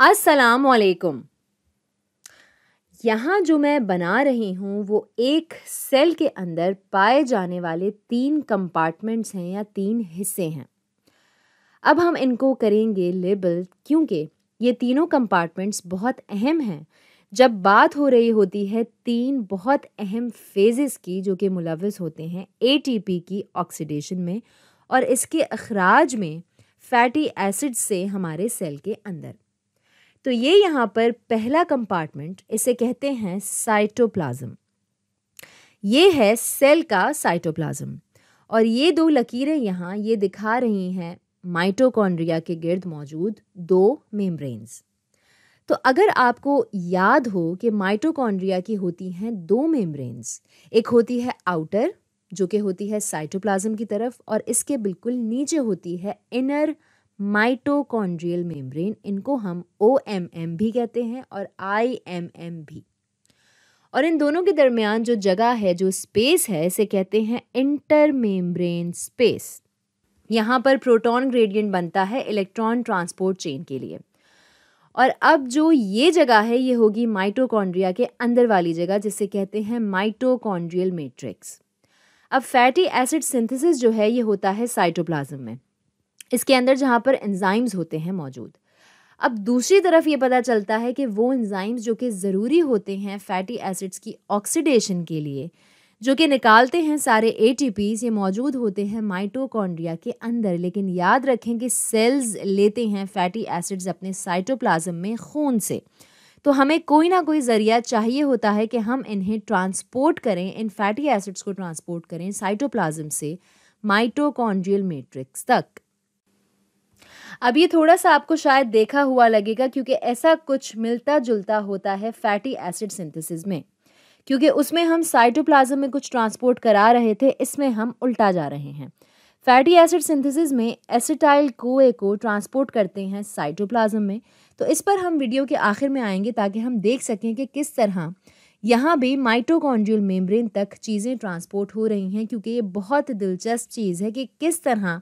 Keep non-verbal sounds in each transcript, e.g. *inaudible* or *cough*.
अस्सलाम वालेकुम यहाँ जो मैं बना रही हूँ वो एक सेल के अंदर पाए जाने वाले तीन कंपार्टमेंट्स हैं या तीन हिस्से हैं अब हम इनको करेंगे लेबल क्योंकि ये तीनों कंपार्टमेंट्स बहुत अहम हैं जब बात हो रही होती है तीन बहुत अहम फेजेस की जो कि मुलवस होते हैं एटीपी की ऑक्सीडेशन में और इसके अखराज में फैटी एसिड से हमारे सेल के अंदर तो ये यहाँ पर पहला कंपार्टमेंट इसे कहते हैं साइटोप्लाज्म ये है सेल का साइटोप्लाज्म और ये दो लकीरें यहाँ ये दिखा रही हैं माइटोकॉन्ड्रिया के गिर्द मौजूद दो मेम्ब्रेन्स तो अगर आपको याद हो कि माइटोकॉन्ड्रिया की होती हैं दो मेम्ब्रेन्स एक होती है आउटर जो कि होती है साइटोप्लाज्म की तरफ और इसके बिल्कुल नीचे होती है इनर माइटोकॉन्ड्रियल मेम्ब्रेन इनको हम ओ एम एम भी कहते हैं और आई एम एम भी और इन दोनों के दरमियान जो जगह है जो स्पेस है इसे कहते हैं मेम्ब्रेन स्पेस यहाँ पर प्रोटॉन ग्रेडियंट बनता है इलेक्ट्रॉन ट्रांसपोर्ट चेन के लिए और अब जो ये जगह है ये होगी माइटोकॉन्ड्रिया के अंदर वाली जगह जिसे कहते हैं माइटोकॉन्ड्रियल मेट्रिक्स अब फैटी एसिड सिंथेसिस जो है ये होता है साइटोप्लाज्म में इसके अंदर जहाँ पर एंजाइम्स होते हैं मौजूद अब दूसरी तरफ ये पता चलता है कि वो एंजाइम्स जो कि ज़रूरी होते हैं फैटी एसिड्स की ऑक्सीडेशन के लिए जो कि निकालते हैं सारे ए ये मौजूद होते हैं माइटोकॉन्ड्रिया के अंदर लेकिन याद रखें कि सेल्स लेते हैं फैटी एसिड्स अपने साइटोप्लाज्म में खून से तो हमें कोई ना कोई ज़रिया चाहिए होता है कि हम इन्हें ट्रांसपोर्ट करें इन फैटी एसिड्स को ट्रांसपोर्ट करें साइटोप्लाज्म से माइटोकॉन्ड्रियल मैट्रिक्स तक अब ये थोड़ा सा आपको शायद देखा हुआ लगेगा क्योंकि ऐसा कुछ मिलता जुलता होता है फैटी एसिड सिंथेसिस में क्योंकि उसमें हम साइटोप्लाज्म में कुछ ट्रांसपोर्ट करा रहे थे इसमें हम उल्टा जा रहे हैं फैटी एसिड सिंथेसिस में एसिटाइल कोए को ट्रांसपोर्ट करते हैं साइटोप्लाज्म में तो इस पर हम वीडियो के आखिर में आएंगे ताकि हम देख सकें कि किस तरह यहाँ भी माइटोकॉन्ड्रियल मेम्ब्रेन तक चीज़ें ट्रांसपोर्ट हो रही हैं क्योंकि ये बहुत दिलचस्प चीज़ है कि किस तरह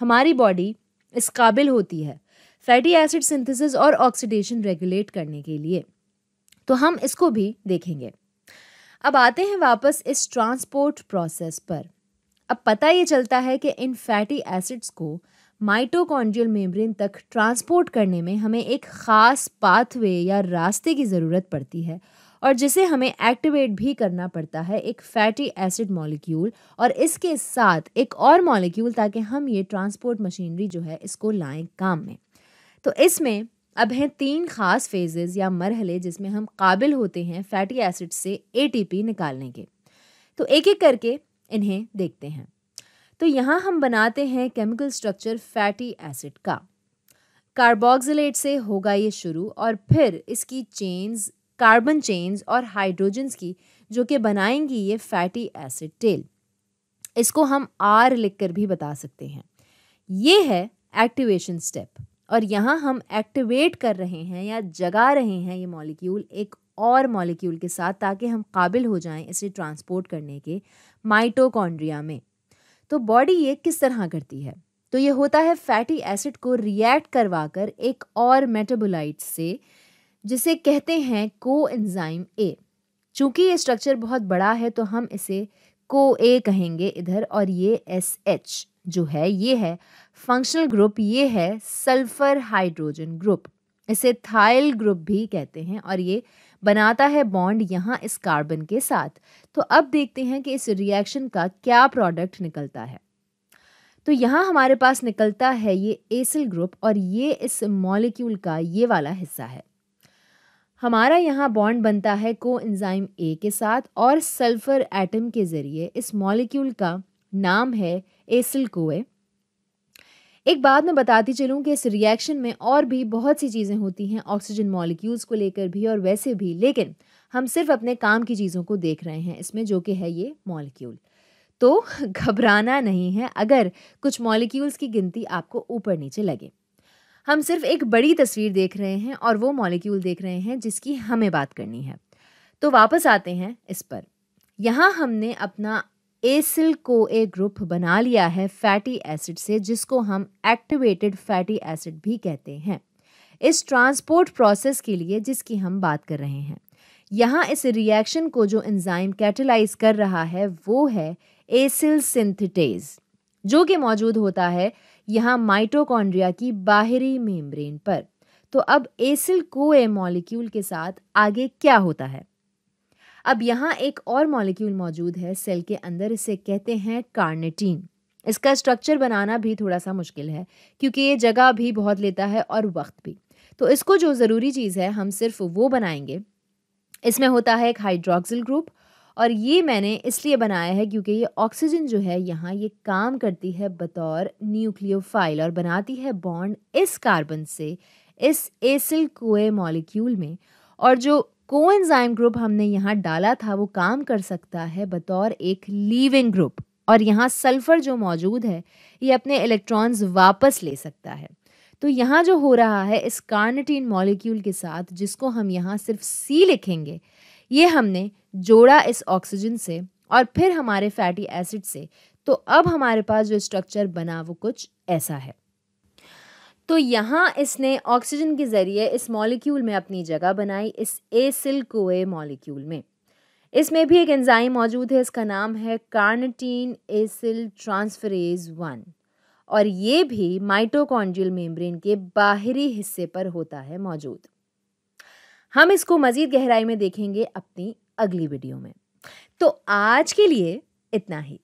हमारी बॉडी इस काबिल होती है फैटी एसिड सिंथेसिस और ऑक्सीडेशन रेगुलेट करने के लिए तो हम इसको भी देखेंगे अब आते हैं वापस इस ट्रांसपोर्ट प्रोसेस पर अब पता ये चलता है कि इन फैटी एसिड्स को माइटोकॉन्ड्रियल मेम्ब्रेन तक ट्रांसपोर्ट करने में हमें एक ख़ास पाथवे या रास्ते की ज़रूरत पड़ती है और जिसे हमें एक्टिवेट भी करना पड़ता है एक फैटी एसिड मॉलिक्यूल और इसके साथ एक और मॉलिक्यूल ताकि हम ये ट्रांसपोर्ट मशीनरी जो है इसको लाएं काम में तो इसमें अब हैं तीन ख़ास फेजेस या मरहले जिसमें हम काबिल होते हैं फैटी एसिड से ए निकालने के तो एक एक करके इन्हें देखते हैं तो यहाँ हम बनाते हैं केमिकल स्ट्रक्चर फैटी एसिड का कार्बोक्सिलेट से होगा ये शुरू और फिर इसकी चेन्स कार्बन चेन्स और हाइड्रोजन्स की जो कि बनाएंगी ये फैटी एसिड टेल इसको हम आर लिख कर भी बता सकते हैं ये है एक्टिवेशन स्टेप और यहाँ हम एक्टिवेट कर रहे हैं या जगा रहे हैं ये मॉलिक्यूल एक और मॉलिक्यूल के साथ ताकि हम काबिल हो जाएं इसे ट्रांसपोर्ट करने के माइटोकॉन्ड्रिया में तो बॉडी ये किस तरह करती है तो ये होता है फैटी एसिड को रिएक्ट करवा कर एक और मेटाबोलाइट से जिसे कहते हैं को एंजाइम ए चूंकि ये स्ट्रक्चर बहुत बड़ा है तो हम इसे को ए कहेंगे इधर और ये एस एच जो है ये है फंक्शनल ग्रुप ये है सल्फर हाइड्रोजन ग्रुप इसे थाइल ग्रुप भी कहते हैं और ये बनाता है बॉन्ड यहाँ इस कार्बन के साथ तो अब देखते हैं कि इस रिएक्शन का क्या प्रोडक्ट निकलता है तो यहाँ हमारे पास निकलता है ये एसिल ग्रुप और ये इस मॉलिक्यूल का ये वाला हिस्सा है हमारा यहाँ बॉन्ड बनता है को एंजाइम ए के साथ और सल्फर एटम के ज़रिए इस मॉलिक्यूल का नाम है एसिल कोए एक बात मैं बताती चलूँ कि इस रिएक्शन में और भी बहुत सी चीज़ें होती हैं ऑक्सीजन मॉलिक्यूल्स को लेकर भी और वैसे भी लेकिन हम सिर्फ अपने काम की चीज़ों को देख रहे हैं इसमें जो कि है ये मॉलिक्यूल तो *laughs* घबराना नहीं है अगर कुछ मॉलिक्यूल्स की गिनती आपको ऊपर नीचे लगे हम सिर्फ एक बड़ी तस्वीर देख रहे हैं और वो मॉलिक्यूल देख रहे हैं जिसकी हमें बात करनी है तो वापस आते हैं इस पर यहाँ हमने अपना एसिल को ए ग्रुप बना लिया है फैटी एसिड से जिसको हम एक्टिवेटेड फैटी एसिड भी कहते हैं इस ट्रांसपोर्ट प्रोसेस के लिए जिसकी हम बात कर रहे हैं यहाँ इस रिएक्शन को जो एंजाइम कैटलाइज कर रहा है वो है एसिल सिंथेटेज जो कि मौजूद होता है यहाँ माइटोकॉन्ड्रिया की बाहरी मेम्ब्रेन पर तो अब एसिल ए मॉलिक्यूल के साथ आगे क्या होता है अब यहाँ एक और मॉलिक्यूल मौजूद है सेल के अंदर इसे कहते हैं कार्नेटीन इसका स्ट्रक्चर बनाना भी थोड़ा सा मुश्किल है क्योंकि ये जगह भी बहुत लेता है और वक्त भी तो इसको जो ज़रूरी चीज़ है हम सिर्फ वो बनाएंगे इसमें होता है एक हाइड्रोक्सिल ग्रुप और ये मैंने इसलिए बनाया है क्योंकि ये ऑक्सीजन जो है यहाँ ये काम करती है बतौर न्यूक्लियोफाइल और बनाती है बॉन्ड इस कार्बन से इस एसिल कोए मॉलिक्यूल में और जो को ग्रुप हमने यहाँ डाला था वो काम कर सकता है बतौर एक लीविंग ग्रुप और यहाँ सल्फ़र जो मौजूद है ये अपने इलेक्ट्रॉन्स वापस ले सकता है तो यहाँ जो हो रहा है इस कार्निटीन मॉलिक्यूल के साथ जिसको हम यहाँ सिर्फ सी लिखेंगे ये हमने जोड़ा इस ऑक्सीजन से और फिर हमारे फैटी एसिड से तो अब हमारे पास जो स्ट्रक्चर बना वो कुछ ऐसा है तो यहाँ इसने ऑक्सीजन के ज़रिए इस मॉलिक्यूल में अपनी जगह बनाई इस एसिल कोए मॉलिक्यूल में इसमें भी एक एंजाइम मौजूद है इसका नाम है कार्नटीन एसिल ट्रांसफरेज वन और ये भी माइटोकॉन्ड्रियल मेम्ब्रेन के बाहरी हिस्से पर होता है मौजूद हम इसको मज़ीद गहराई में देखेंगे अपनी अगली वीडियो में तो आज के लिए इतना ही